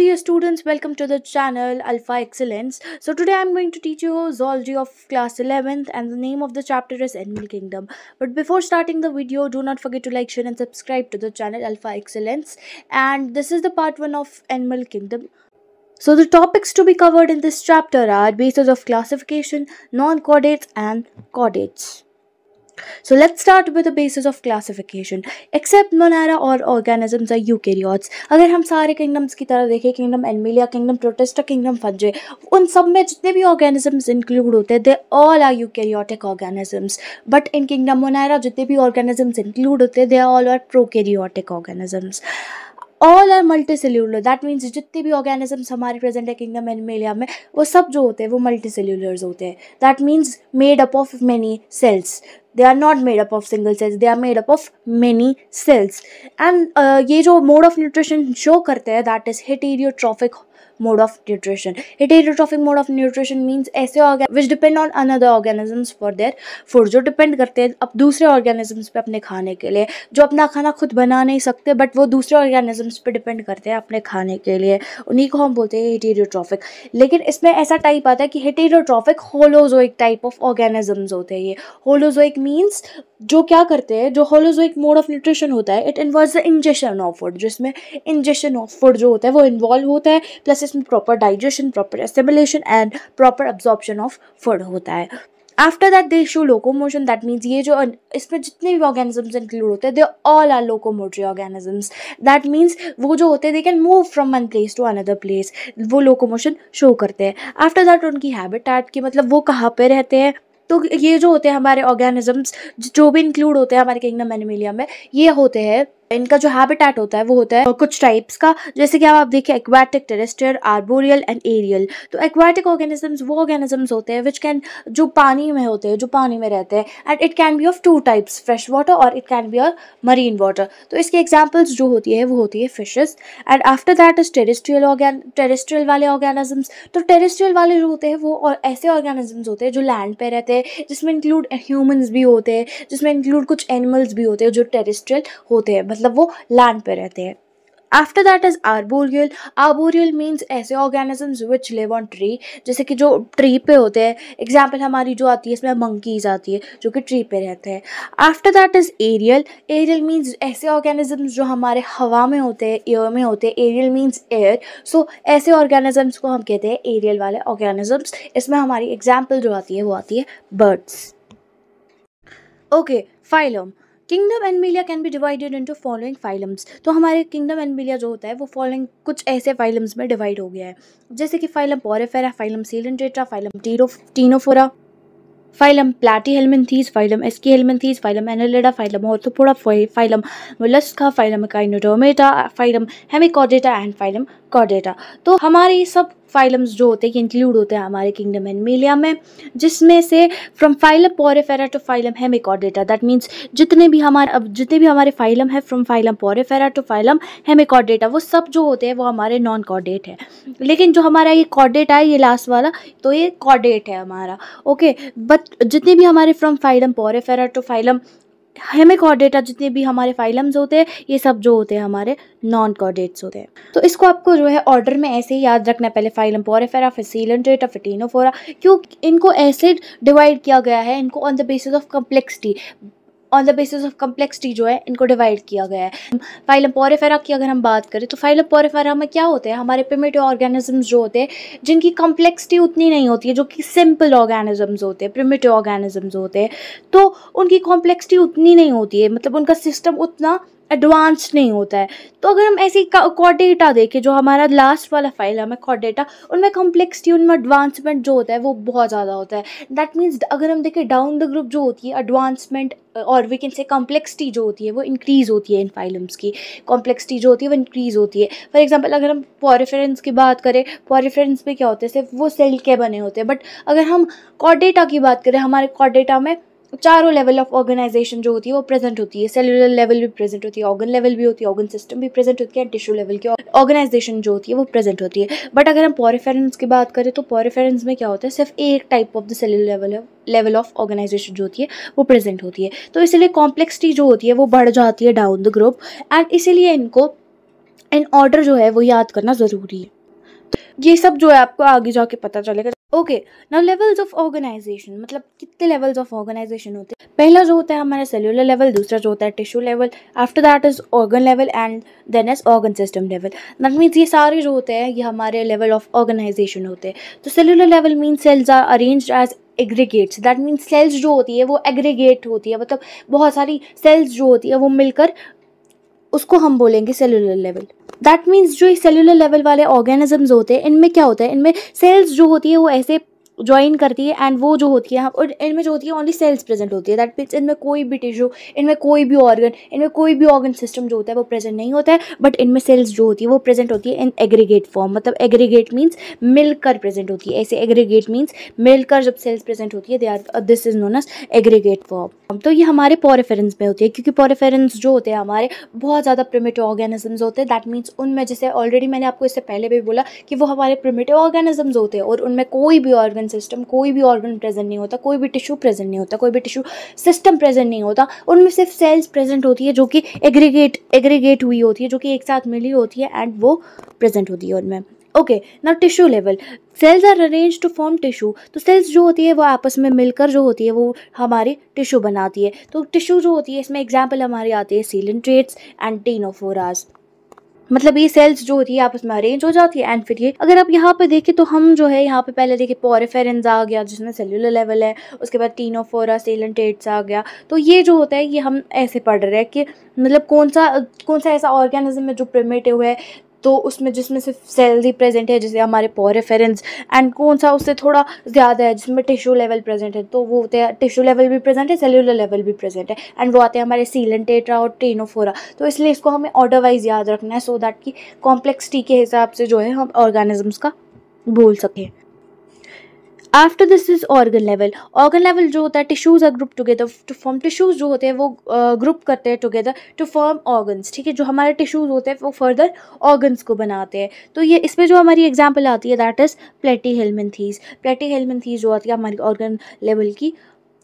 dear students welcome to the channel alpha excellence so today i'm going to teach you zoology of class 11th and the name of the chapter is animal kingdom but before starting the video do not forget to like share and subscribe to the channel alpha excellence and this is the part one of animal kingdom so the topics to be covered in this chapter are bases of classification non-chordates and chordates So let's start with the basis of classification. Except Monera or organisms are eukaryotes. अगर हम सारे kingdoms की तरह देखें kingdom Animalia, kingdom Protista, kingdom Fungi, उन सब में जितने भी organisms include होते हैं they all are eukaryotic organisms. But in kingdom Monera जितने भी organisms include होते हैं they all are prokaryotic organisms. All are multicellular that means जितने भी ऑर्गेनिजम्स हमारे प्रेजेंट है किंगडम एनिमेलिया में वो सब जो होते हैं वो मल्टी सेल्यूलर्स होते हैं that means made up of many cells they are not made up of single cells they are made up of many cells and uh, ये जो mode of nutrition show करते हैं that is heterotrophic. mode of nutrition. Heterotrophic mode of nutrition means ऐसे organ which depend on another organisms for their food जो depend करते हैं अब दूसरे organisms पे अपने खाने के लिए जो अपना खाना खुद बना नहीं सकते बट वो दूसरे organisms पे depend करते हैं अपने खाने के लिए उन्हीं को हम बोलते हैं हेटेरोट्रॉफिक लेकिन इसमें ऐसा टाइप आता है कि heterotrophic holozoic type of organisms होते हैं ये होलोजोइक मीन्स जो क्या करते हैं जो होलोजोइक मोड ऑफ न्यूट्रिशन होता है it involve the ingestion of food जिसमें इंजेशन ऑफ फूड जो होता है वो इन्वॉल्व होता है प्लस इसमें proper digestion proper assimilation and proper absorption of food होता है after that they show locomotion that means ये जो इसमें जितने भी ऑर्गेनिजम्स इंक्लूड होते हैं they all are locomotory organisms that means वो जो होते हैं they can move from one place to another place वो लोकोमोशन शो करते हैं आफ्टर दैट उनकी हैबिटेट की मतलब वो कहाँ पर रहते हैं तो ये जो होते हैं हमारे ऑर्गेनिजम्स जो भी इंक्लूड होते हैं हमारे किंगडम एनिमिलियम में ये होते हैं इनका जो हैबिटेट होता है वो होता है कुछ टाइप्स का जैसे कि आप आप देखिए aquatic terrestrial arboreal and aerial तो एक्वाटिक ऑर्गेनिजम्स वो ऑर्गेनिजम्स होते हैं विच कैन जो पानी में होते हैं जो पानी में रहते हैं and it can be of two types fresh water और it can be of marine water तो इसकी एग्जाम्पल्स जो होती है वो होती है fishes and after that is terrestrial organ terrestrial वाले ऑर्गेनिजम्स तो टेरेस्ट्रियल वाले जो होते हैं वो और ऐसे ऑर्गेनिजम्स होते हैं जो लैंड पे रहते हैं जिसमें इंक्लूड ह्यूमन्स भी होते हैं जिसमें इंक्लूड कुछ एनिमल्स भी होते हैं जो टेरेस्ट्रियल होते हैं मतलब वो लैंड पे रहते हैं after that is arboreal arboreal means ऐसे organisms which live on tree जैसे कि जो ट्री पे होते हैं एग्जाम्पल हमारी जो आती है इसमें मंकीज आती है जो कि ट्री पे रहते हैं after that is aerial aerial means ऐसे ऑर्गेनिजम्स जो हमारे हवा में होते हैं एयर में होते हैं एरियल मीन्स एयर सो ऐसे ऑर्गेनिजम्स को हम कहते हैं एरियल वाले ऑर्गेनिजम्स इसमें हमारी एग्जाम्पल जो आती है वो आती है birds okay phylum kingdom Animalia can be divided into following phylums तो हमारे किंगडम एनमिलिया जो होता है वो फॉलोइंग कुछ ऐसे फाइलम्स में डिवाइड हो गया है जैसे कि phylum Porifera phylum Coelenterata phylum Ctenophora phylum Platyhelminthes phylum Aschelminthes phylum Annelida phylum Arthropoda phylum Mollusca phylum Echinodermata phylum Hemichordata and phylum कॉडेटा तो हमारे सब फाइलम्स जो होते हैं ये इंक्लूड होते हैं हमारे किंगडम एंड मेलिया में जिसमें से from phylum Porifera to phylum Hemichordata that means जितने भी हमारे अब जितने भी हमारे फाइलम है from phylum Porifera to phylum Hemichordata वो सब जो होते हैं वो हमारे नॉन कॉर्डेट है लेकिन जो हमारा ये कॉर्डेट है ये लास्ट वाला तो ये कॉर्डेट है हमारा ओके बट जितने भी हमारे from phylum Porifera to phylum Hemichordata जितने भी हमारे फाइलम्स होते हैं ये सब जो होते हैं हमारे नॉन कॉर्डेट्स होते हैं तो इसको आपको जो है ऑर्डर में ऐसे ही याद रखना है पहले फाइलम पोरेफेरा फिर सीलेंट्रेटा फिर टीनोफोरा क्यों इनको ऐसे डिवाइड किया गया है इनको on the basis of complexity on the basis of complexity जो है इनको डिवाइड किया गया है फाइलम पोरेफेरा की अगर हम बात करें तो फाइलम पोरेफेरा में क्या होते हैं हमारे प्रिमेटिव ऑर्गेनिजम्स जो होते हैं जिनकी कम्प्लेक्सिटी उतनी नहीं होती है जो कि सिंपल ऑर्गेनिजम्स होते हैं प्रिमेटिव ऑर्गेनिजम्स होते हैं तो उनकी कॉम्प्लेक्सिटी उतनी नहीं होती है मतलब उनका सिस्टम उतना एडवांस नहीं होता है तो अगर हम ऐसी कॉडेटा देखें जो हमारा लास्ट वाला फाइल है हमें कॉडेटा उनमें कॉम्प्लेक्सिटी उनमें एडवांसमेंट जो होता है वो बहुत ज़्यादा होता है दैट मीन्स अगर हम देखें डाउन द ग्रुप जो होती है एडवांसमेंट और वी कैन से कॉम्प्लेक्सिटी जो होती है वो इंक्रीज़ होती है इन फाइलम्स की कॉम्प्लेक्सिटी जो होती है वो इंक्रीज़ होती है फॉर एग्ज़ाम्पल अगर हम पॉरिफरेंस की बात करें पॉरिफरेंस में क्या होते हैं सिर्फ वो सेल के बने होते हैं बट अगर हम कॉडेटा की बात करें हमारे कॉडेटा में चारों लेवल ऑफ ऑर्गेनाइजेशन जो होती है वो प्रेजेंट होती है सेलुलर लेवल भी प्रेजेंट होती है ऑर्गन लेवल भी होती है ऑर्गन सिस्टम भी प्रेजेंट होती है टिश्यू लेवल की ऑर्गेनाइजेशन जो होती है वो प्रेजेंट होती है बट अगर हम पॉरीफेरेंस की बात करें तो पॉरीफेरेंस में क्या होता है सिर्फ एक type of the cellular level level of organisation जो होती है वो प्रेजेंट होती है तो इसलिए कॉम्प्लेक्सिटी जो होती है वो बढ़ जाती है डाउन द ग्रुप एंड इसीलिए इनको इन ऑर्डर जो है वो याद करना ज़रूरी है तो ये सब जो है आपको आगे जाके पता चलेगा okay now levels of organisation मतलब कितने लेवल्स ऑफ ऑर्गेनाइजेशन होते हैं पहला जो होता है हमारा सेलुलर लेवल दूसरा जो होता है tissue level after that is organ level and then is organ system level that means ये सारे जो होते हैं ये हमारे लेवल ऑफ ऑर्गेनाइजेशन होते हैं तो cellular level means cells are arrange as aggregates that means cells जो होती है वो एग्रीगेट होती है मतलब बहुत सारी सेल्स जो होती है वो मिलकर उसको हम बोलेंगे सेलुलर लेवल दैट मीन्स जो सेलुलर लेवल वाले ऑर्गेनिजम्स होते हैं इनमें क्या होता है इनमें सेल्स जो होती है वो ऐसे ज्वाइन करती है एंड वो जो होती है और इनमें जो होती है ओनली सेल्स प्रेजेंट होती है दैट मीन्स इनमें कोई भी टिश्यू इनमें कोई भी ऑर्गन इनमें कोई भी ऑर्गन सिस्टम जो होता है वो प्रेजेंट नहीं होता है बट इनमें सेल्स जो होती है वो प्रेजेंट होती है इन एग्रीगेट फॉर्म मतलब एग्रीगेट मीन्स मिलकर प्रेजेंट होती है ऐसे एग्रीगेट मीन्स मिलकर जब सेल्स प्रेजेंट होती है they are this is known as aggregate form तो ये हमारे पोरेफेरेंस में होती है क्योंकि पोरेफेरेंस जो होते हैं हमारे बहुत ज़्यादा प्रिमेटिव ऑर्गेनिजम्स होते हैं दैट मीन्स उनमें जैसे ऑलरेडी मैंने आपको इससे पहले भी बोला कि वो हमारे प्रिमेटिव ऑर्गेनिजम्स होते हैं और उनमें कोई भी ऑर्गन ऑर्गन सिस्टम कोई भी ऑर्गन प्रेजेंट नहीं होता कोई भी टिश्यू प्रेजेंट नहीं होता कोई भी टिश्यू सिस्टम प्रेजेंट नहीं होता उनमें सिर्फ सेल्स प्रेजेंट होती है जो कि एग्रीगेट एग्रीगेट हुई होती है जो कि एक साथ मिली होती है एंड वो प्रेजेंट होती है उनमें okay now tissue level cells are arrange to form tissue तो सेल्स जो होती है वो आपस में मिलकर जो होती है वो हमारी टिश्यू बनाती है तो टिश्यू जो होती है इसमें एग्जाम्पल हमारी आती है सीलेंट्रेट्स एंड टीनोफोरास मतलब ये सेल्स जो होती है आपस में अरेंज हो जाती है एंड फिर ये अगर आप यहाँ पे देखें तो हम जो है यहाँ पे पहले देखे पोरेफेरेंस आ गया जिसमें सेल्यूलर लेवल है उसके बाद टीनोफोरा सेलेंटेट्स आ गया तो ये जो होता है ये हम ऐसे पढ़ रहे हैं कि मतलब कौन सा कौन सा ऐसा ऑर्गेनिज्म है जो प्रमेटिव है तो उसमें जिसमें सिर्फ सेल्स प्रेजेंट है जैसे हमारे पोरेफेरेंस एंड कौन सा उससे थोड़ा ज़्यादा है जिसमें टिश्यू लेवल प्रेजेंट है तो वो होते हैं टिश्यू लेवल भी प्रेजेंट है सेल्यूलर लेवल भी प्रेजेंट है एंड वो आते हैं हमारे सीलन टेट्रा और टेनोफोरा तो इसलिए इसको हमें ऑर्डर वाइज याद रखना है सो दैट कि कॉम्प्लेक्सिटी के हिसाब से जो है हम ऑर्गेनिजम्स का बोल सकें after this is organ level organ level जो होता है tissues are group together to form tissues जो होते हैं वो ग्रुप करते हैं टुगेदर टू फॉर्म ऑर्गन्स ठीक है जो हमारे टिश्यूज़ होते हैं वो फर्दर ऑर्गन्स को बनाते हैं तो ये इसमें जो हमारी एग्जाम्पल आती है दैट इज़ प्लेटी हेलमिनथीज प्लेटी हेलमिनथीज जो आती है हमारी ऑर्गन लेवल की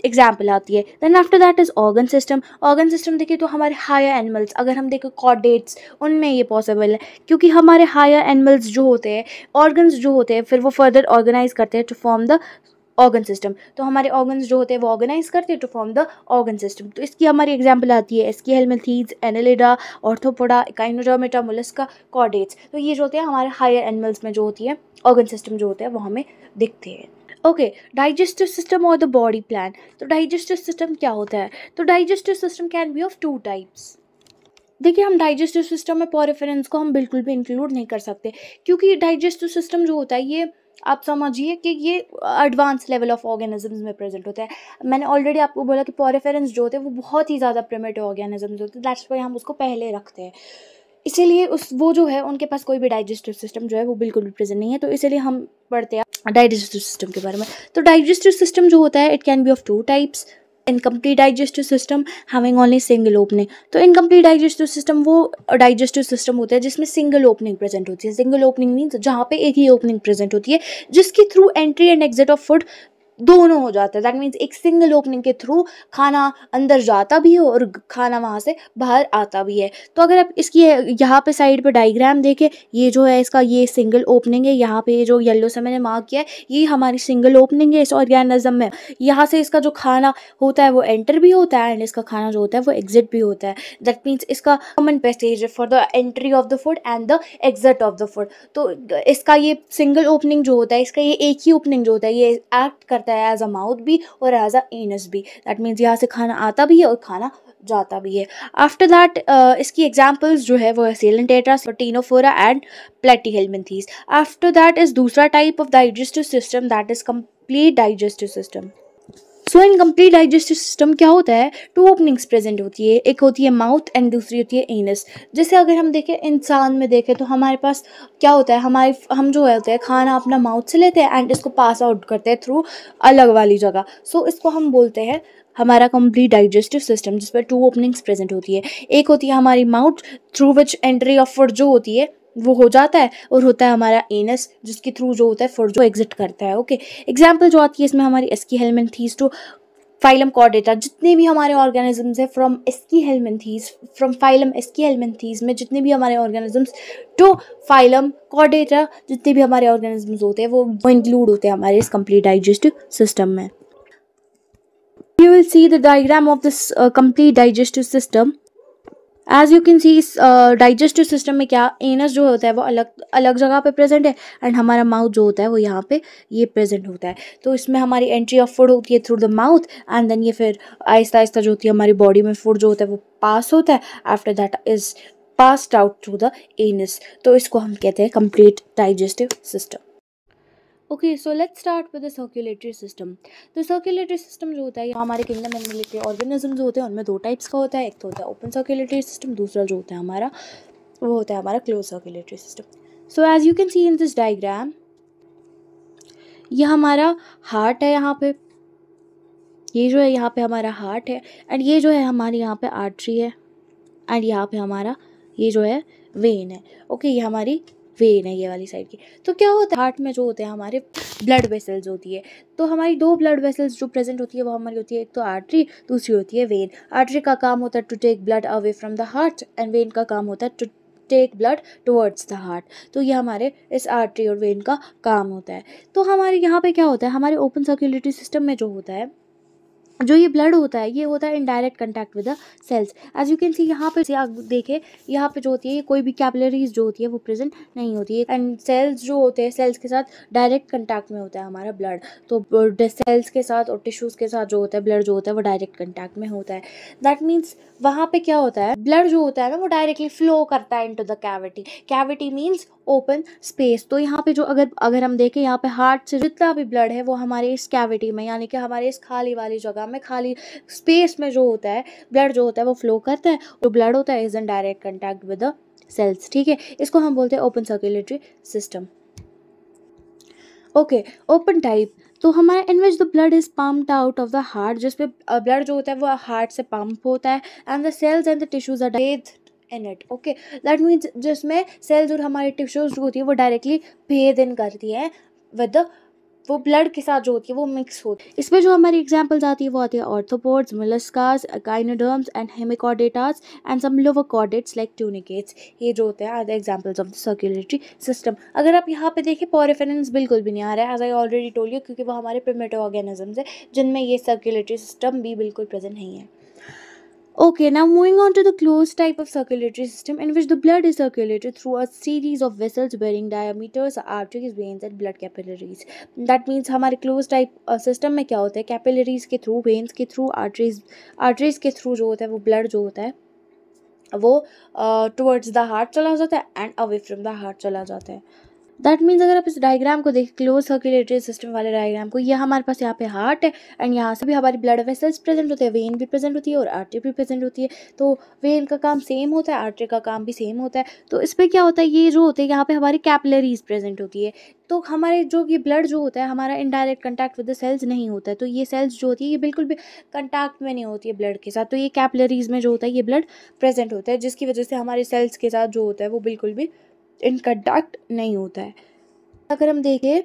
एग्जाम्पल आती है then after that is organ system organ system देखिए तो हमारे हायर एनिमल्स अगर हम देखें कॉडेट्स उनमें ये पॉसिबल है क्योंकि हमारे हायर एनिमल्स जो होते हैं ऑर्गन्स जो होते हैं फिर वो फर्दर ऑर्गेनाइज करते हैं to form the organ system तो हमारे ऑर्गन्स जो होते हैं वो ऑर्गेनाइज करते हैं to form the organ system तो इसकी हमारी एग्जाम्पल आती है इसकी helminthes Annelida Arthropoda Echinodermata Mollusca chordates तो ये जो होते हैं हमारे हायर एनिमल्स में जो होती है ऑर्गन सिस्टम जो होता है वो हमें दिखते हैं ओके डाइजेस्टिव सिस्टम और द बॉडी प्लान तो डाइजेस्टिव सिस्टम क्या होता है तो digestive system can be of two types देखिए हम डाइजेस्टिव सिस्टम में पॉरिफेरेंस को हम बिल्कुल भी इंक्लूड नहीं कर सकते क्योंकि डाइजेस्टिव सिस्टम जो होता है ये आप समझिए कि ये एडवांस लेवल ऑफ ऑर्गेनिजम्स में प्रेजेंट होता है मैंने ऑलरेडी आपको बोला कि पॉरिफेरेंस जो होते हैं वो बहुत ही ज़्यादा प्रेमेटिव ऑर्गेनिजम्स होते हैं दैट्स वाई हम उसको पहले रखते हैं इसीलिए उस वो जो है उनके पास कोई भी डाइजेस्टिव सिस्टम जो है वो बिल्कुल भी प्रेजेंट नहीं है तो इसीलिए हम पढ़ते हैं डाइजेस्टिव सिस्टम के बारे में तो डाइजेस्टिव सिस्टम जो होता है it can be of two types incomplete digestive system having only single opening तो इनकम्प्लीट डाइजेस्टिव सिस्टम वो डाइजेस्टिव सिस्टम होता है जिसमें सिंगल ओपनिंग प्रेजेंट होती है सिंगल ओपनिंग मीन्स जहाँ पे एक ही ओपनिंग प्रेजेंट होती है जिसके through entry and exit of food दोनों हो जाते हैं दैट मीन्स एक सिंगल ओपनिंग के थ्रू खाना अंदर जाता भी है और खाना वहाँ से बाहर आता भी है तो अगर आप इसकी यहाँ पे साइड पे डायग्राम देखें ये जो है इसका ये सिंगल ओपनिंग है यहाँ पे जो येलो से मैंने मार्क किया है ये हमारी सिंगल ओपनिंग है इस ऑर्गेनिज्म में यहाँ से इसका जो खाना होता है वो एंटर भी होता है एंड इसका खाना जो होता है वो एग्जिट भी होता है दैट मीन्स इसका common passage for the entry of the food and the exit of the food तो इसका ये सिंगल ओपनिंग जो होता है इसका ये एक ही ओपनिंग जो होता है ये एक्ट कर करता है एज अ माउथ भी और एज अ एनस भी दैट मीन्स यहाँ से खाना आता भी है और खाना जाता भी है आफ्टर दैट uh, इसकी एग्जाम्पल्स जो है वो है Coelenterata Ctenophora and platy after that is दूसरा type of digestive system that is complete digestive system so in complete digestive system क्या होता है टू ओपनिंग्स प्रेजेंट होती है एक होती है माउथ एंड दूसरी होती है एनस जैसे अगर हम देखें इंसान में देखें तो हमारे पास क्या होता है हमारे हम जो होते हैं खाना अपना माउथ से लेते हैं एंड इसको पास आउट करते हैं थ्रू अलग वाली जगह सो so, इसको हम बोलते हैं हमारा कंप्लीट डाइजेस्टिव सिस्टम जिस पर टू ओपनिंग्स प्रेजेंट होती है एक होती है हमारी mouth through which entry of food जो होती है वो हो जाता है और होता है हमारा एनस जिसके थ्रू जो होता है जो एग्जिट करता है ओके एग्जाम्पल जो आती है इसमें हमारी Aschelminthes to phylum Chordata जितने भी हमारे ऑर्गेनिजम्स हैं from Aschelminthes from phylum Aschelminthes में जितने भी हमारे ऑर्गेनिजम्स टू फाइलम कॉर्डेटा जितने भी हमारे ऑर्गेनिजम्स होते हैं वो इंक्लूड होते हैं हमारे इस कम्प्लीट डाइजेस्टिव सिस्टम में you will see the diagram of this complete digestive system as you can see इस डाइजेस्टिव सिस्टम में क्या एनस जो होता है वो अलग अलग जगह पे प्रेजेंट है एंड हमारा माउथ जो होता है वो यहाँ पे ये प्रेजेंट होता है तो इसमें हमारी एंट्री ऑफ फूड होती है through the mouth and then ये फिर आहिस्ता आहिस्ता जो होती है हमारी बॉडी में फूड जो होता है वो पास होता है after that is passed out through the anus तो इसको हम कहते हैं complete digestive system okay so let's start with the circulatory system तो सर्कुलेटरी सिस्टम जो होता है हमारे किंगडम एंड के ऑर्गेनिज्म जो होते हैं उनमें दो टाइप्स का होता है एक तो होता है ओपन सर्कुलेटरी सिस्टम दूसरा जो होता है हमारा वो होता है हमारा close circulatory system so as you can see in this diagram यह हमारा हार्ट है यहाँ पे ये जो है यहाँ पे हमारा हार्ट है एंड ये जो है हमारे यहाँ पे आर्टरी है एंड यहाँ पे हमारा ये जो है वेन है ओके okay, ये हमारी वेन है ये वाली साइड की तो क्या होता है हार्ट में जो होते हैं हमारे ब्लड वेसल्स होती है तो हमारी दो ब्लड वेसल्स जो प्रेजेंट होती है वो हमारी होती है एक तो आर्टरी दूसरी होती है वेन आर्टरी का काम होता है to take blood away from the heart and vein का काम होता है to take blood towards the heart तो ये हमारे इस आर्टरी और वेन का काम होता है तो हमारे यहाँ पे क्या होता है हमारे ओपन सर्कुलेटरी सिस्टम में जो होता है जो ये ब्लड होता है ये होता है in direct contact with the cells as you can see यहाँ पे आप देखें यहाँ पे जो होती है कोई भी कैपलरीज जो होती है वो प्रेजेंट नहीं होती है एंड सेल्स जो होते हैं सेल्स के साथ डायरेक्ट कंटैक्ट में होता है हमारा ब्लड तो सेल्स के साथ और टिश्यूज़ के साथ जो होता है ब्लड जो होता है वो डायरेक्ट कंटैक्ट में होता है दैट मीन्स वहाँ पे क्या होता है ब्लड जो होता है ना वो डायरेक्टली फ्लो करता है into the cavity cavity means open space तो यहाँ पे जो अगर अगर हम देखें यहाँ पे हार्ट से जितना भी ब्लड है वो हमारे इस कैविटी में यानी कि हमारे इस खाली वाली जगह में खाली स्पेस में जो होता है ब्लड जो होता है वो फ्लो करता है जो तो ब्लड होता है is in direct contact with the cells ठीक है इसको हम बोलते हैं open circulatory system okay open type तो हमारे in which the blood is pumped out of the heart जिसपे ब्लड जो होता है वो हार्ट से पम्प होता है and the cells and the tissues are in it okay that means जिसमें सेल्स और हमारी टिश्यूज जो होती है वो डायरेक्टली भेद इन करती है विद वो ब्लड के साथ जो होती है वो मिक्स होती है इसमें जो हमारी एग्जाम्पल्स आती है वो आती है arthropods molluscs echinoderms and hemichordates and some lower chordates like tunicates ये जो होते हैं are the examples of the circulatory system अगर आप यहाँ पे देखें पॉरिफेरेंस बिल्कुल भी नहीं आ रहा है as I already told you क्योंकि वो हमारे प्रिमेटिव ऑर्गेनिजम्स हैं जिनमें ये सर्कुलेटरी सिस्टम भी बिल्कुल प्रेजेंट नहीं है Okay, now moving on to the closed type of circulatory system in which the blood is circulated through a series of vessels bearing diameters, arteries, veins and blood capillaries. That means हमारे closed type system में क्या होता है capillaries के through, veins के through, arteries arteries के through जो होता है वो blood जो होता है वो टुवर्ड्स द हार्ट चला जाता है and away from the heart चला जाता है दैट मीन्स अगर आप इस डायग्राम को देखें क्लोज सर्कुलेटरी सिस्टम वाले डायग्राम को यह हमारे पास यहाँ पे हार्ट है एंड यहाँ से भी हमारी ब्लड वेसल्स प्रेजेंट होते हैं वेन भी प्रेजेंट होती है और आर्टरी भी प्रेजेंट होती है तो वेन का काम सेम होता है आर्टरी का काम भी सेम होता है तो इस पर क्या होता है ये जो होते हैं यहाँ पर हमारी कैपलरीज प्रेजेंट होती है तो हमारे जो ये ब्लड जो होता है हमारा in direct contact with the cells नहीं होता है तो ये सेल्स जो होती है ये बिल्कुल भी कंटैक्ट में नहीं होती है ब्लड के साथ तो ये कैपलरीज में जो होता है ये ब्लड प्रेजेंट होता है जिसकी वजह से हमारे सेल्स के साथ जो होता है वो बिल्कुल भी इन कंडक्ट नहीं होता है अगर हम देखें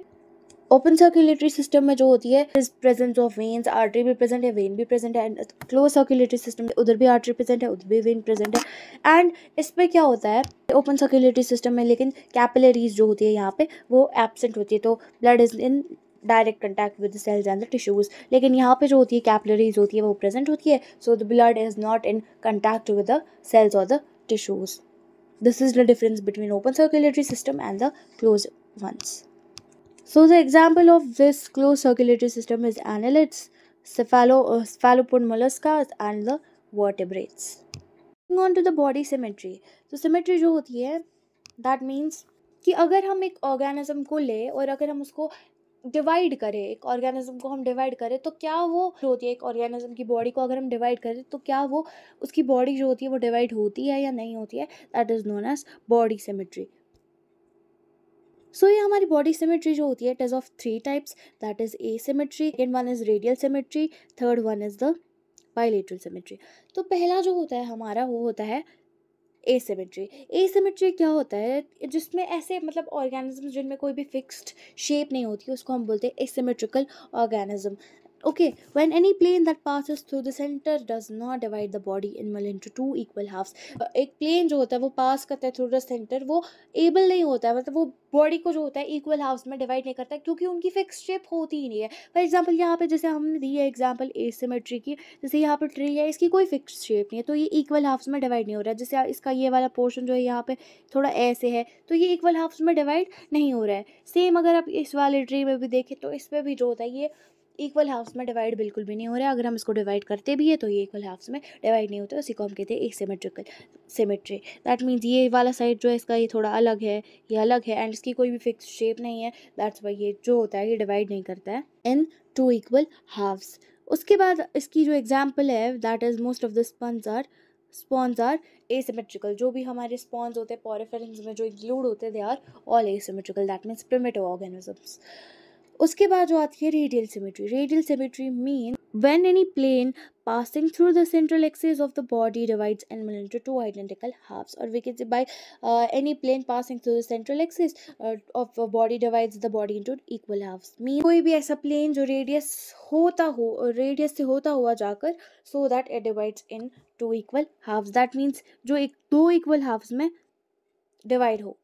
ओपन सर्कुलेटरी सिस्टम में जो होती है is presence of veins artery भी प्रेजेंट है वेन भी प्रेजेंट है एंड क्लोज सर्कुलेटरी सिस्टम उधर भी आर्टरी प्रेजेंट है उधर भी वेन प्रेजेंट है एंड इस पर क्या होता है ओपन सर्कुलेटरी सिस्टम में लेकिन कैपिलरीज जो होती है यहाँ पे वो एबसेंट होती है तो blood is in direct contact with the cells and the tissues लेकिन यहाँ पे जो होती है कैपलरीज होती है वो प्रेजेंट होती है so the blood is not in contact with the cells और the tissues This is the difference between open circulatory system and the closed ones. So the example of this closed circulatory system is annelids, cephalo, uh, cephalopod mollusca and the vertebrates. Moving on to the body symmetry. So symmetry jo hoti hai that means कि अगर हम एक organism को ले और अगर हम उसको डिवाइड करें एक ऑर्गेनिज्म को हम डिवाइड करें तो क्या वो होती है एक ऑर्गेनिज्म की बॉडी को अगर हम डिवाइड करें तो क्या वो उसकी बॉडी जो होती है वो डिवाइड होती है या नहीं होती है that is known as body symmetry so so, ये हमारी बॉडी सिमेट्री जो होती है it is of three types that is asymmetry and one is radial symmetry third one is the bilateral symmetry तो पहला जो होता है हमारा वो होता है ए सीमेट्री क्या होता है जिसमें ऐसे मतलब ऑर्गेनिज्म जिनमें कोई भी फिक्स्ड शेप नहीं होती उसको हम बोलते हैं symmetrical organism Okay, when any plane that passes through the center does not divide the body animal into two equal halves. एक plane जो होता है वो pass करता है through the center वो able नहीं होता है मतलब वो body को जो होता है equal halves में divide नहीं करता है क्योंकि उनकी fixed shape होती ही नहीं है फॉर example यहाँ पे जैसे हमने दी है example asymmetry की जैसे यहाँ पे ट्री है इसकी कोई फिक्स शेप नहीं है तो ये equal halves में divide नहीं हो रहा है जैसे इसका ये वाला पोर्शन जो है यहाँ पे थोड़ा ऐसे है तो ये इक्वल हाफ्स में डिवाइड नहीं हो रहा है सेम अगर आप इस वाले ट्री में भी देखें तो इसमें भी जो होता है ये इक्वल हाफ्स में डिवाइड बिल्कुल भी नहीं हो रहा है अगर हम इसको डिवाइड करते भी है तो ये इक्वल हाफ्स में डिवाइड नहीं होता उसी को हम कहते हैं एक सीमेट्रिकल सीमेट्री दैट मीन्स ये वाला साइड जो है इसका ये थोड़ा अलग है ये अलग है एंड इसकी कोई भी फिक्स शेप नहीं है दैट्स वाई ये जो होता है ये डिवाइड नहीं करता है इन टू इक्वल हाफ्स उसके बाद इसकी जो एग्जाम्पल है that is most of the sponges are sponges are asymmetrical जो भी हमारे स्पॉन्स होते हैं पॉरिफेरेंस में जो इंक्लूड होते हैं they are all asymmetrical that means primitive organisms उसके बाद जो आती है radial symmetry radial symmetry mean when any plane passing through the central axis of the body divides animal into two identical halves और we can say by any plane passing through the central axis of body divides the body into equal halves mean कोई भी ऐसा plane जो radius होता हो radius से होता हुआ जाकर so that it divides into equal halves that means जो एक दो इक्वल हाफ्स में डिवाइड हो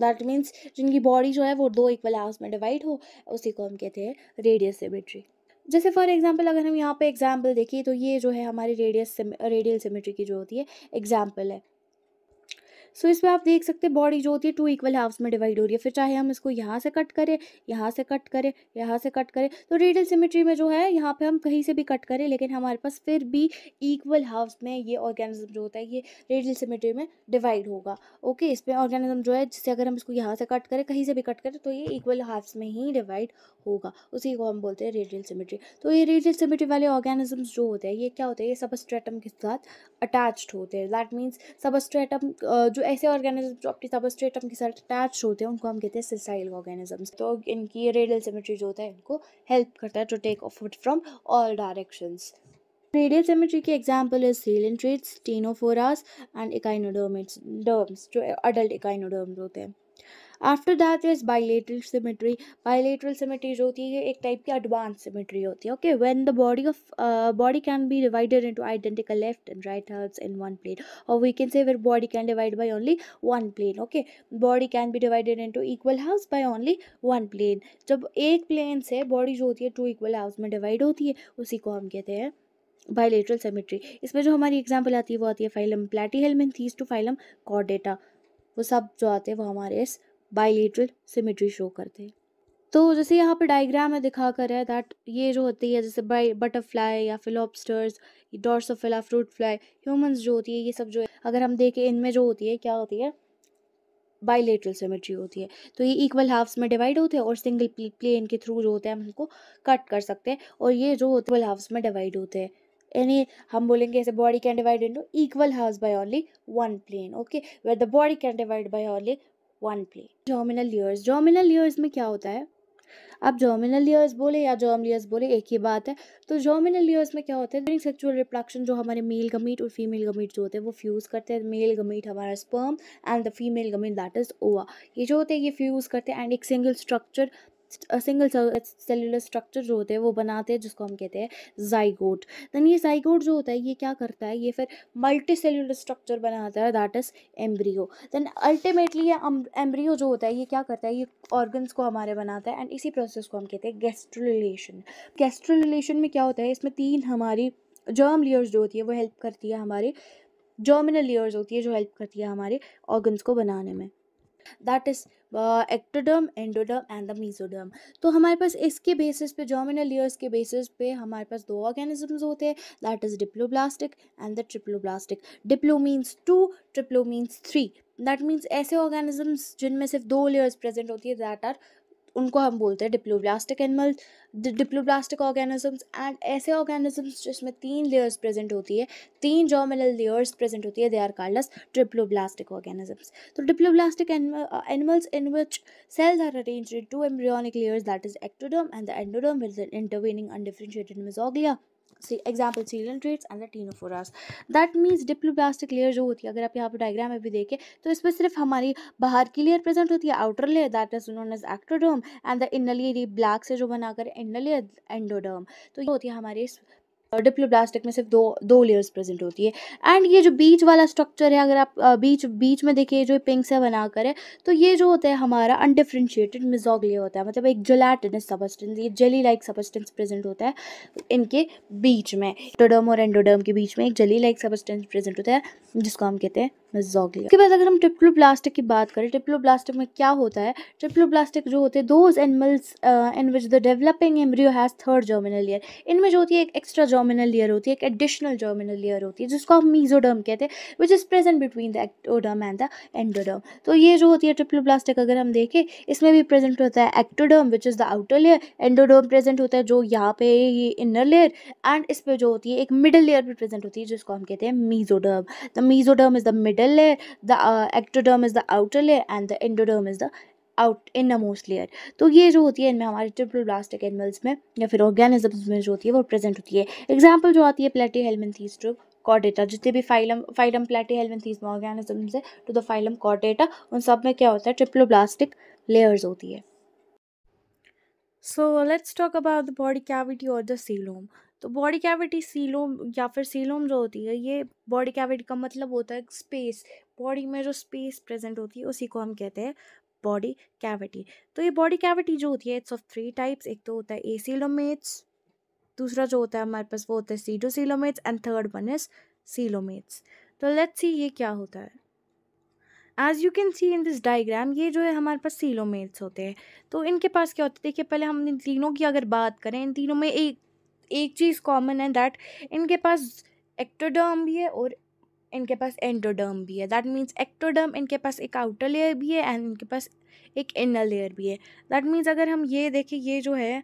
दैट मीन्स जिनकी बॉडी जो है वो दो इक्वल हाउस में डिवाइड हो उसी को हम कहते हैं रेडियस सिमेट्री जैसे फॉर एग्जांपल अगर हम यहाँ पे एग्जांपल देखिए तो ये जो है हमारी रेडियस रेडियल सिमेट्री की जो होती है एग्जांपल है सो so, इसमें आप देख सकते हैं बॉडी जो होती है टू इक्वल हाफ्स में डिवाइड हो रही है फिर चाहे हम इसको यहाँ से कट करें यहाँ से कट करें यहाँ से कट करें तो रेडियल सिमेट्री में जो है यहाँ पे हम कहीं से भी कट करें लेकिन हमारे पास फिर भी इक्वल हाफ्स में ये ऑर्गेनिज्म जो होता है ये रेडियल सिमेट्री में डिवाइड होगा ओके इसमें ऑर्गेनिज्म जो है जिससे अगर हम इसको यहाँ से कट करें कहीं से भी कट करें तो ये इक्वल हाफ्स में ही डिवाइड होगा उसी को हम बोलते हैं रेडियल सिमेट्री तो ये रेडियल सिमेट्री वाले ऑर्गेनिज्म जो होते हैं ये क्या होते हैं ये सबस्ट्रेटम के साथ अटैच्ड होते हैं दैट मीन्स सबस्ट्रेटम जो ऐसे ऑर्गेनिज्म जो अपनी सबस्ट्रेटम के साथ अटैच होते हैं उनको हम कहते हैं सिसाइल ऑर्गेनिजम्स तो इनकी रेडियल सिमेट्री जो होता है इनको हेल्प करता है to take off from all directions radial symmetry की एग्जाम्पल है ट्रीट्स टीनोफोरास एंड इकाइनोडर्मिट्स डर्म्स जो अडल्ट इकाइनोडर्म्स होते हैं after that is bilateral symmetry bilateral symmetry जो होती है एक टाइप की एडवांस सिमेट्री होती है okay when the body of body can be divided into identical left and right halves in one plane और we can say where body can divide by only one plane okay body can be divided into equal halves by only one plane जब एक plane से body जो होती है two equal halves में divide होती है उसी को हम कहते हैं बायोलेट्रल सेमेट्री इसमें जो हमारी एग्जाम्पल आती है वो आती है फाइलम प्लेटी थीज टू फाइलम कॉर्डेटा वो सब जो आते हैं वो हमारे इस बाइलेटरल सिमेट्री शो करते हैं तो जैसे यहाँ पे डायग्राम है दिखा कर है दैट ये जो होती है जैसे बटरफ्लाई या फिर lobsters drosophila fruit fly humans जो होती है ये सब जो है अगर हम देखें इनमें जो होती है क्या होती है बाइलेटरल सिमेट्री होती है तो ये इक्वल हाफ्स में डिवाइड होते हैं और सिंगल प्लेन के थ्रू जो होते हैं हम उनको कट कर सकते हैं और ये जो होते हैं हाफ्स में डिवाइड होते हैं यानी हम बोलेंगे ऐसे body can divide into equal halves by only one plane okay where the body can divide by only one plate germinal layers germinal layers में क्या होता है आप जॉमिनल लेयर्स बोले या जॉम ईयर्स बोले एक ही बात है तो जॉमिनल ईयर्स में क्या होता है ड्यूरिंग सेक्चुअल रिप्रोडक्शन जो हमारे मेल गमीट और फीमेल गमीट जो होते हैं वो फ्यूज़ करते हैं मेल गमीट हमारा sperm and the female gamete that is ova ये जो होते हैं ये फ्यूज़ करते हैं एंड एक single structure single cellular structure जो होते हैं वो बनाते हैं जिसको हम कहते हैं जाइगोट दैन ये जाइगोट जो होता है ये क्या करता है ये फिर मल्टी सेलुलर स्ट्रक्चर बनाता है that is embryo then ultimately ये एम्ब्रियो um, जो होता है ये क्या करता है ये ऑर्गन्स को हमारे बनाता है एंड इसी प्रोसेस को हम कहते हैं गेस्ट्रोलेशन गेस्ट्रोलेशन में क्या होता है इसमें तीन हमारी जर्म लेयर्स जो होती है वो हेल्प करती है हमारे जर्मिनल लेयर्स होती है जो हेल्प करती है हमारे ऑर्गन्स को बनाने में that is ectoderm endoderm and the mesoderm तो हमारे पास इसके बेसिस पे जॉमिनल लेयर्स के बेसिस पे हमारे पास दो ऑर्गेनिजम्स होते हैं that is diploblastic and the triploblastic diplo means two triplo means three that means ऐसे ऑर्गेनिजम्स जिनमें सिर्फ दो लेयर्स प्रेजेंट होती है दैट आर उनको हम बोलते हैं diploblastic animal diploblastic organisms and ऐसे ऑर्गेनिजम्स जिसमें तीन लेयर्स प्रेजेंट होती है तीन जॉमिनल लेयर्स प्रेजेंट होती है they are called as diploblastic organisms तो diploblastic animals in which cells are arrange in two embryonic layers that is ectoderm and the endoderm with an intervening undifferentiated mesoglea see example serial and the ctenophores that means diploblastic layer जो होती है अगर आप यहाँ पर diagram में भी देखें तो इसमें सिर्फ हमारी बाहर की लेयर प्रेजेंट होती है outer layer that is known as ectoderm and the inner layer black से जो बनाकर इनर लेयर एंडोडर्म तो ये होती है हमारे डिप्लोब्लास्टिक में सिर्फ दो दो लेयर्स प्रेजेंट होती है एंड ये जो बीच वाला स्ट्रक्चर है अगर आप बीच बीच में देखिए जो पिंक से बना है तो ये जो होता है हमारा अनडिफ्रेंशिएटेड मिजोगलिया होता है मतलब एक जोलैटिनस सबस्टेंस ये जली लाइक सबस्टेंस प्रेजेंट होता है इनके बीच में टोडर्म और एंडोडर्म के बीच में एक जली लाइक सबस्टेंस प्रेजेंट होता है जिसको हम कहते हैं मिजोगलिया उसके बाद अगर हम ट्रिप्लोब्लास्टिक की बात करें ट्रिप्लोब्लास्टिक में क्या होता है ट्रिप्लोब्लास्टिक जो होते हैं those animals in which the developing embryo has third germinal layer इनमें जो होती है एक एक्स्ट्रा जर्मिनल लेयर होती है एक एडिशनल जर्मिनल लेयर होती है जिसको हम मीजोडर्म कहते हैं which is present between the ectoderm and the endoderm तो ये जो होती है ट्रिप्लोब्लास्टिक अगर हम देखें इसमें भी प्रेजेंट होता है ectoderm which is the outer layer endoderm present होता है जो यहाँ पे ये इनर लेयर एंड इस पर जो होती है एक मिडल लेयर भी प्रेजेंट होती है जिसको हम कहते हैं mesoderm the mesoderm is the mid middle layer the uh, ectoderm is the outer layer and the endoderm is the out in most layer तो ये जो होती है इनमें हमारे ट्रिपल ब्लास्टिक एनिमल्स में या फिर ऑर्गेनिजम्स में जो होती है वो प्रेजेंट होती है एग्जाम्पल जो आती है प्लेटी हेलमेंथीज टू कॉडेटा जितने भी फाइलम फाइलम प्लेटी हेलमेंथीज में ऑर्गेनिजम्स है टू द फाइलम कॉडेटा उन सब में क्या होता है ट्रिपलो ब्लास्टिक लेयर्स होती है so let's talk about the body cavity और द coelom. तो बॉडी कैविटी सीलोम या फिर सीलोम जो होती है ये बॉडी कैविटी का मतलब होता है स्पेस बॉडी में जो स्पेस प्रेजेंट होती है उसी को हम कहते हैं बॉडी कैविटी तो ये बॉडी कैविटी जो होती है इट्स ऑफ थ्री टाइप्स एक तो होता है ए सीलोमेट्स दूसरा जो होता है हमारे पास वो होता है pseudo coelomates and third one is coelomates तो लेट्स सी ये क्या होता है as you can see in this diagram ये जो है हमारे पास सीलोमेट्स होते हैं तो इनके पास क्या होता है देखिए पहले हम इन तीनों की अगर बात करें इन तीनों में एक एक चीज़ कॉमन है दैट इनके पास एक्टोडर्म भी है और इनके पास एंडोडर्म भी है दैट मीन्स एक्टोडर्म इनके पास एक आउटर लेयर भी है एंड इनके पास एक इनर लेयर भी है दैट मीन्स अगर हम ये देखें ये जो है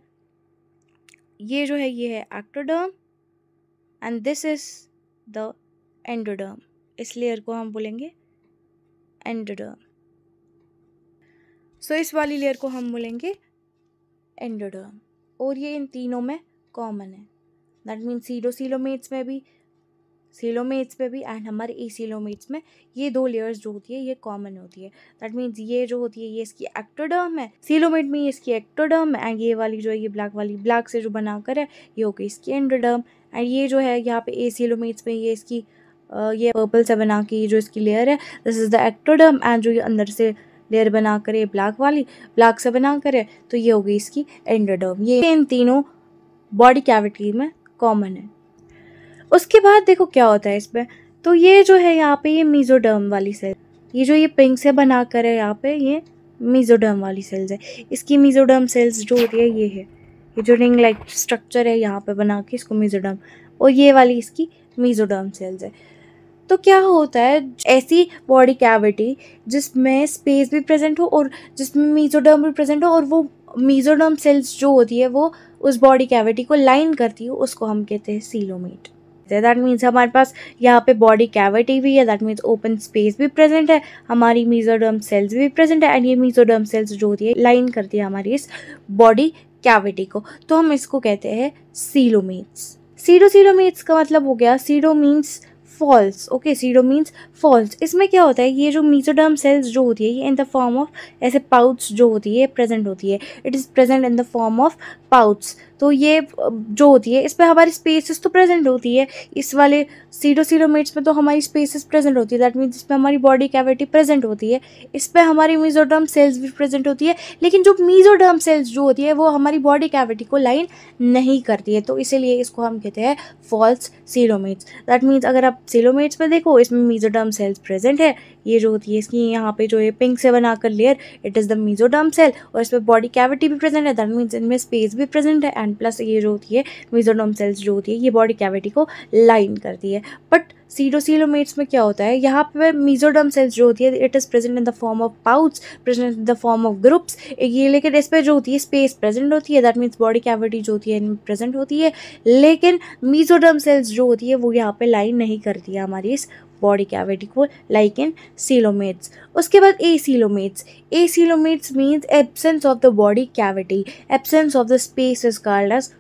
ये जो है ये है ectoderm and this is the endoderm इस लेयर को हम बोलेंगे एंडोडर्म सो so, इस वाली लेयर को हम बोलेंगे एंडोडर्म और ये इन तीनों में कॉमन है दैट मीन सीडो सीलोमेट्स में भी सीलोमेट्स पे भी एंड हमारे ए सीलोमेट्स में ये दो लेयर्स जो होती है ये कॉमन होती है दैट मीन्स ये जो होती है ये इसकी एक्टोडर्म है सीलोमेट में ये इसकी एक्टोडर्म है एंड ये वाली जो है ये ब्लैक वाली ब्लैक से जो बनाकर है ये हो गई इसकी एंडोडर्म एंड ये जो है यहाँ पे ए सीलोमेट्स में ये इसकी ये पर्पल से बना के ये जो इसकी लेयर है this is the ectoderm and जो ये अंदर से लेयर बना कर ये ब्लैक वाली ब्लैक से बना करे है तो ये हो गई इसकी एंडोडर्म ये इन तीनों बॉडी कैविटी में कॉमन है उसके बाद देखो क्या होता है इसमें तो ये जो है यहाँ पे ये मीजोडर्म वाली सेल ये जो ये पिंक से बना कर है यहाँ पे ये मीजोडर्म वाली सेल्स है इसकी मीजोडर्म सेल्स जो होती है ये है ये जो रिंग लाइक स्ट्रक्चर है यहाँ पे बना के इसको मीजोडर्म और ये वाली इसकी मीजोडर्म सेल्स है तो क्या होता है ऐसी बॉडी कैविटी जिसमें स्पेस भी प्रेजेंट हो और जिसमें मीजोडर्म भी प्रेजेंट हो और वो मीजोडर्म सेल्स जो होती है वो उस बॉडी कैविटी को लाइन करती है उसको हम कहते हैं सीलोमीट दैट मीन्स हमारे पास यहाँ पे बॉडी कैविटी भी है दैट मीन्स ओपन स्पेस भी प्रेजेंट है हमारी मीजोडर्म सेल्स भी प्रेजेंट है एंड ये मीजोडर्म सेल्स जो होती है लाइन करती है हमारी इस बॉडी कैविटी को तो हम इसको कहते हैं सीलोमीट्स सीडोसीडोमीट्स का मतलब हो गया pseudo means false okay pseudo means false इसमें क्या होता है ये जो मीजोडर्म सेल्स जो होती है ये इन द फॉर्म ऑफ ऐसे पाउट्स जो होती है प्रेजेंट होती है it is present in the form of पाउट्स तो ये जो होती है इस पर हमारी स्पेसिस तो प्रेजेंट होती है इस वाले सीडो सीडोमेट्स में तो हमारी स्पेसिस प्रेजेंट होती है दैट मीन्स इसमें हमारी बॉडी कैविटी प्रेजेंट होती है इस पर हमारी मीजोडर्म सेल्स भी प्रेजेंट होती है लेकिन जो मीजोडर्म सेल्स जो होती है वो हमारी बॉडी कैविटी को लाइन नहीं करती है तो इसीलिए इसको हम कहते हैं फॉल्स सीलोमेट्स दैट मीन्स अगर आप सीलोमेट्स में देखो इसमें मीजोडर्म सेल्स प्रेजेंट है ये जो होती है इसकी यहाँ पे जो है पिंक से बनाकर layer it is the mesoderm cell और इसमें बॉडी कैविटी भी प्रेजेंट है दैट मीन्स इनमें स्पेस भी प्रेजेंट है एंड प्लस ये जो होती है मिजोडोम सेल्स जो होती है ये बॉडी कैविटी को लाइन करती है बट सीरोसिलोमेट्स में क्या होता है यहाँ पर मीजोडम सेल्स जो होती है it is present in the form of pouch present in the form of groups ये लेकिन इस पर जो होती है स्पेस प्रेजेंट होती है दैट मीन्स बॉडी कैविटी जो होती है इनमें प्रेजेंट होती है लेकिन मीजोडम सेल्स जो होती है वो यहाँ पे लाइन नहीं करती है हमारी इस बॉडी कैविटी को लाइक इन सीलोमेट्स उसके बाद acoelomates acoelomates means absence of the body cavity absence of the space is called as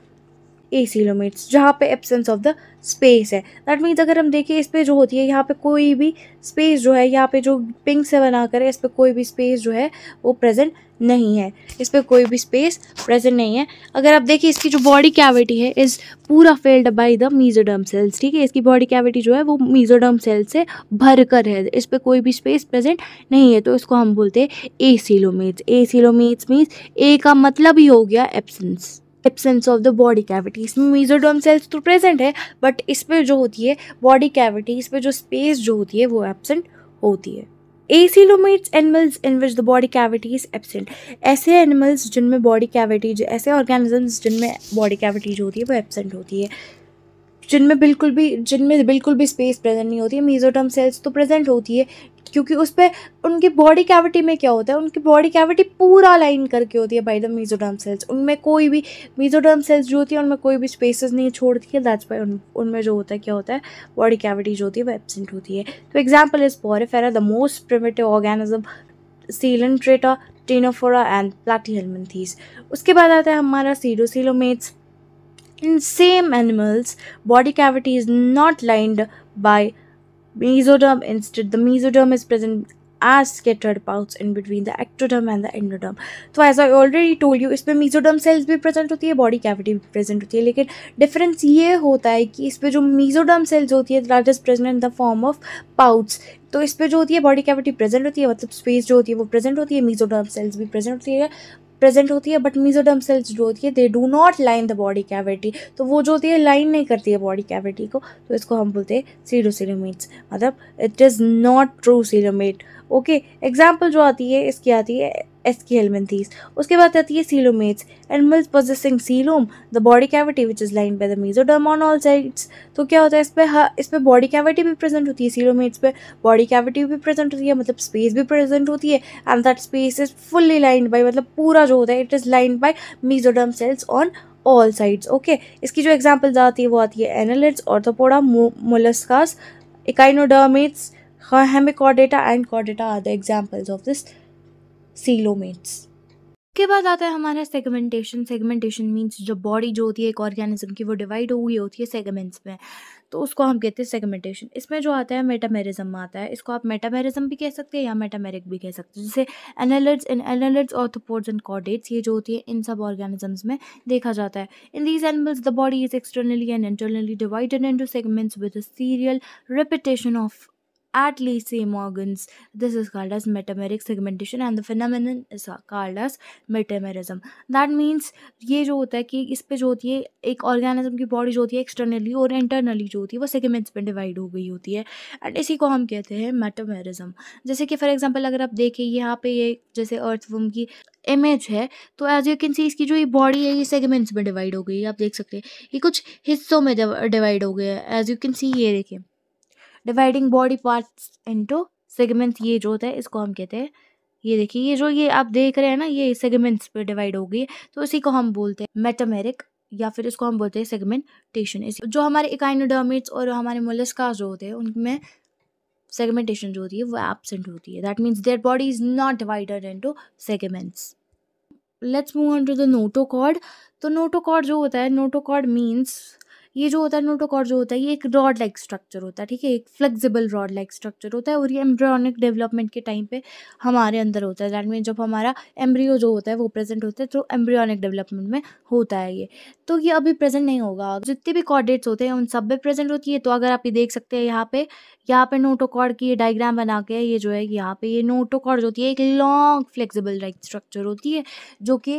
acoelomates जहाँ पे एबसेंस ऑफ द स्पेस है दैट मीन्स अगर हम देखें इस पर जो होती है यहाँ पे कोई भी स्पेस जो है यहाँ पे जो पिंक से बना कर इस पर कोई भी स्पेस जो है वो प्रेजेंट नहीं है इस पर कोई भी स्पेस प्रेजेंट नहीं है अगर आप देखिए इसकी जो बॉडी कैविटी है इस पूरा filled by the mesoderm cells ठीक है इसकी बॉडी कैविटी जो है वो मीजोडर्म सेल से भर कर है इस पर कोई भी स्पेस प्रेजेंट नहीं है तो इसको हम बोलते हैं acoelomates acoelomates means a का मतलब ही हो गया absence absence of the body cavity इसमें मीजोडर्म सेल्स तो प्रेजेंट है बट इस पर जो होती है बॉडी कैविटी इस पर जो स्पेस जो होती है वो एबसेंट होती है acoelomates animals in which the body cavity is absent ऐसे एनिमल्स जिनमें बॉडी कैविटी ऐसे ऑर्गेनिजम्स जिनमें बॉडी कैविटी जो होती है वो एबसेंट होती है जिनमें बिल्कुल भी जिनमें बिल्कुल भी स्पेस प्रेजेंट नहीं होती है मीजोटम सेल्स तो प्रेजेंट होती है क्योंकि उस पर उनकी बॉडी कैविटी में क्या होता है उनकी बॉडी कैविटी पूरा लाइन करके होती है बाई द मीजोडर्म सेल्स उनमें कोई भी मीजोडर्म सेल्स जो होती है उनमें कोई भी स्पेसेस नहीं छोड़ती है दैट्स बाई उन उनमें जो होता है क्या होता है बॉडी कैविटी जो होती है वो एबसेंट होती है तो example is porifera the most primitive organism coelenterata and प्लाटी Helminthes उसके बाद आता है हमारा pseudocoelomates in same animals body cavity is not lined by mesoderm instead the mesoderm is present as scattered parts in between the ectoderm and the endoderm so as i already told you इसमें mesoderm cells भी present होती है body cavity भी present होती है लेकिन difference ये होता है कि इस पर जो मीजोडर्म सेल्स होती है that is present in the form of पाउट्स तो इस पर जो होती है बॉडी कैविटी प्रेजेंट होती है मतलब स्पेस जो होती है वो प्रेजेंट होती है मीजोडर्म सेल्स भी प्रेजेंट होती है प्रेजेंट होती है बट मीजोडम सेल्स जो होती है they do not line the body cavity तो वो जो होती है लाइन नहीं करती है बॉडी कैविटी को तो इसको हम बोलते हैं सीडो मतलब it is not true coelomate okay example जो आती है इसकी आती है हेलमेंथीज उसके बाद आती है coelomates animals possessing coelom the body cavity which is line by the mesoderm on all sides तो क्या होता है इस पर हाँ इस पर बॉडी कैविटी भी प्रेजेंट होती है सीलोमेट्स पे बॉडी कैविटी भी प्रेजेंट होती है मतलब स्पेस भी प्रेजेंट होती है and that space is fully line by मतलब पूरा जो होता है it is line by mesoderm cells on all sides okay इसकी जो एग्जाम्पल्स आती है वो आती है annelids arthropoda molluscas echinodermates hemichordata chordata and chordata are the examples of this coelomates के बाद आता है हमारा सेगमेंटेशन सेगमेंटेशन मीन्स जो बॉडी जो होती है एक ऑर्गेनिज्म की वो डिवाइड हुई होती है सेगमेंट्स में तो उसको हम कहते हैं सेगमेंटेशन इसमें जो आता है मेटामेरिज्म आता है इसको आप मेटामेरिज्म भी कह सकते हैं या मेटामेरिक भी कह सकते हैं जैसे एनालिड्स इन एनालिड्स ऑर्थोपोड्स एंड कॉर्डेट्स ये जो होती है इन सब ऑर्गेनिजम्स में देखा जाता है in these animals the body is externally and internally divided to segments with serial repetition of at least same organs. This is called as metameric segmentation and the phenomenon is called as metamerism. That means ये जो होता है कि इस पर जो होती है एक ऑर्गेनिज्म की बॉडी जो होती है एक्सटर्नली और इंटरनली जो होती है वो सेगमेंट्स में डिवाइड हो गई होती है एंड इसी को हम कहते हैं मेटामेरिज्म जैसे कि फॉर एग्जाम्पल अगर आप देखें यहाँ पे ये जैसे अर्थ वम की इमेज है तो एज यू कैन सी इसकी जो ये बॉडी है ये सेगमेंट्स में डिवाइड हो गई है आप देख सकते हैं ये कुछ हिस्सों में डिवाइड हो गया है एज यू कैन सी ये देखें dividing body parts into segments ये जो होता है इसको हम कहते हैं ये देखिए ये जो ये आप देख रहे हैं ना ये सेगमेंट्स पे डिवाइड हो गई है तो इसी को हम बोलते हैं मेटामेरिक या फिर इसको हम बोलते हैं सेगमेंटेशन जो हमारे इकाइनोडर्मिट्स और हमारे मोलस्कास जो होते हैं उनमें सेगमेंटेशन जो होती है वो एबसेंट होती है that means their body is not divided into segments let's move on to the notochord तो नोटोकॉर्ड जो होता है नोटोकॉर्ड मीन्स ये जो होता है नोटोकॉर्ड जो होता है ये एक रॉड लाइक स्ट्रक्चर होता है ठीक है एक फ्लेक्सिबल रॉड लाइक स्ट्रक्चर होता है और ये एम्ब्रियोनिक डेवलपमेंट के टाइम पे हमारे अंदर होता है दैट मीन जब हमारा एम्ब्रियो जो होता है वो प्रेजेंट होता है तो एम्ब्रियोनिक डेवलपमेंट में होता है ये तो ये अभी प्रेजेंट नहीं होगा जितने भी कॉर्डेट्स होते हैं उन सब में प्रेजेंट होती है तो अगर आप ये देख सकते हैं यहाँ पे यहाँ पे नोटोकॉर्ड की ये डायग्राम बना के ये जो है यहाँ पे ये नोटोकॉर्ड होती है एक लॉन्ग फ्लेक्सिबल लाइक स्ट्रक्चर होती है जो कि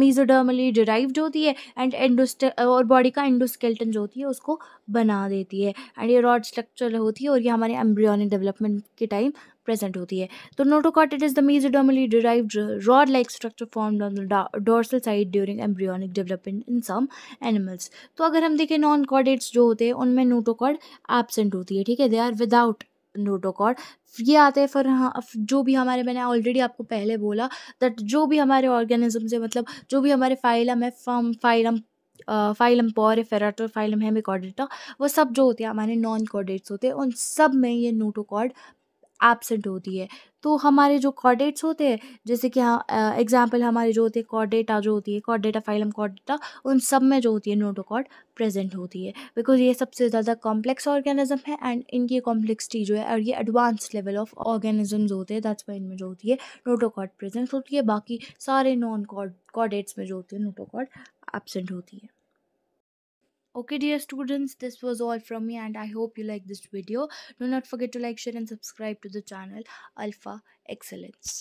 मीजोडर्मली डिराइव्ड होती है एंड एंडोस्ट और बॉडी का एंडोस्केल स्केल्टन जो होती है उसको बना देती है एंड ये रॉड स्ट्रक्चर होती है और ये हमारे एम्ब्रियोनिक डेवलपमेंट के टाइम प्रेजेंट होती है तो notochord is the mesodermally derived rod like structure form dorsal side during embryonic development in some animals तो अगर हम देखें नॉन कॉडेट्स जो होते हैं उनमें नोटोकॉड एबसेंट होती है ठीक है दे आर विदाउट नोटोकॉड ये आते हैं फिर हाँ जो भी हमारे मैंने ऑलरेडी आपको पहले बोला दैट जो भी हमारे ऑर्गेनिज्म से मतलब जो भी हमारे फाइलम है फम फाइलम फाइलम पॉर फेराटो फाइलम हेमिकॉर्डेटा वो सब जो होते हैं हमारे नॉन कॉर्डेट्स होते हैं उन सब में ये नोटोकॉर्ड एबसेंट होती है तो हमारे जो कॉर्डेट्स होते हैं जैसे कि हाँ एग्जाम्पल हमारे जो होते हैं कॉर्डेटा जो होती है कॉर्डेटा फाइलम कॉर्डेटा उन सब में जो होती है नोटोकॉर्ड प्रेजेंट होती है बिकॉज ये सबसे ज़्यादा कॉम्प्लेक्स ऑर्गेनिज्म है एंड इनकी कॉम्प्लेक्सिटी जो है और ये एडवांस लेवल ऑफ ऑर्गेनिज्म होते हैं दैट्स वाई इनमें जो होती है नोटोकॉर्ड प्रेजेंट होती है बाकी सारे नॉन कॉर्डेट्स में जो होती है नोटोकॉर्ड एबसेंट होती है okay dear students this was all from me and i hope you like this video do not forget to like share and subscribe to the channel alpha excellence